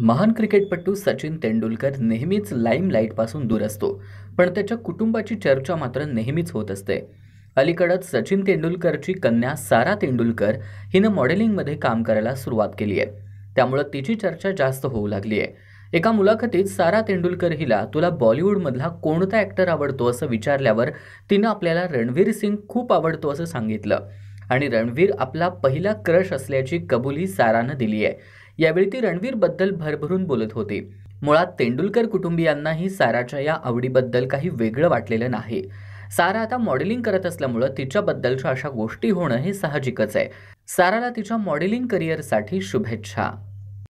महान क्रिकेटपटू सचिन तेंडुलकर नेहमीच पासून दूर असतो पण त्याच्या कुटुंबाची चर्चा मात्र नेहमीच होत असते अलीकडच सचिन तेंडुलकरची कन्या सारा तेंडुलकर हिनं मॉडेलिंगमध्ये काम करायला सुरुवात केली आहे त्यामुळं तिची चर्चा जास्त होऊ लागली आहे एका मुलाखतीत सारा तेंडुलकर हिला तुला बॉलिवूडमधला कोणता ॲक्टर आवडतो असं विचारल्यावर तिनं आपल्याला रणवीर सिंग खूप आवडतो असं सांगितलं आणि रणवीर आपला पहिला क्रश असल्याची कबुली सारानं दिली आहे यावेळी ती रणवीरबद्दल भरभरून बोलत होते मुळात तेंडुलकर कुटुंबियांनाही साराच्या या आवडीबद्दल काही वेगळं वाटलेलं नाही सारा आता मॉडेलिंग करत असल्यामुळं तिच्याबद्दलच्या अशा गोष्टी होणं हे साहजिकच आहे साराला तिच्या मॉडेलिंग करिअरसाठी शुभेच्छा